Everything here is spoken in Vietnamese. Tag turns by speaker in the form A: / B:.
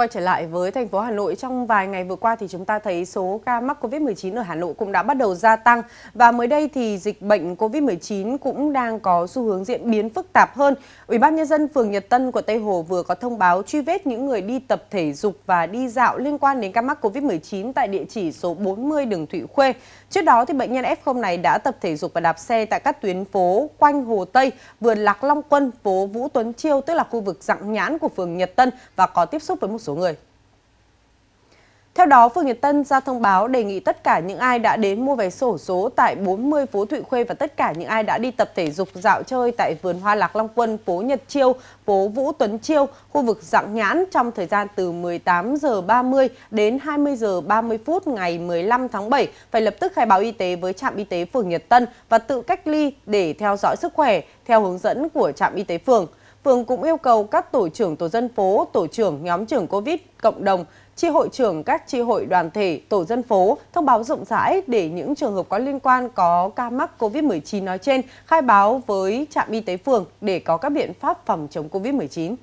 A: Quay trở lại với thành phố Hà Nội, trong vài ngày vừa qua thì chúng ta thấy số ca mắc COVID-19 ở Hà Nội cũng đã bắt đầu gia tăng và mới đây thì dịch bệnh COVID-19 cũng đang có xu hướng diễn biến phức tạp hơn. Ủy ban nhân dân phường Nhật Tân của Tây Hồ vừa có thông báo truy vết những người đi tập thể dục và đi dạo liên quan đến ca mắc COVID-19 tại địa chỉ số 40 đường Thụy Khuê. Trước đó thì bệnh nhân F0 này đã tập thể dục và đạp xe tại các tuyến phố quanh Hồ Tây, vườn Lạc Long Quân, phố Vũ Tuấn Chiêu tức là khu vực dạng Nhãn của phường Nhật Tân và có tiếp xúc với một số số người. Theo đó, Phường Nhật Tân ra thông báo đề nghị tất cả những ai đã đến mua vé sổ số tại 40 phố Thụy Khuê và tất cả những ai đã đi tập thể dục dạo chơi tại vườn hoa Lạc Long Quân, phố Nhật Chiêu, phố Vũ Tuấn Chiêu, khu vực Dạng Nhãn trong thời gian từ 18 giờ 30 đến 20 giờ 30 phút ngày 15 tháng 7 phải lập tức khai báo y tế với trạm y tế phường Nhật Tân và tự cách ly để theo dõi sức khỏe theo hướng dẫn của trạm y tế phường phường cũng yêu cầu các tổ trưởng tổ dân phố, tổ trưởng nhóm trưởng Covid cộng đồng, chi hội trưởng các chi hội đoàn thể, tổ dân phố thông báo rộng rãi để những trường hợp có liên quan có ca mắc Covid-19 nói trên khai báo với trạm y tế phường để có các biện pháp phòng chống Covid-19.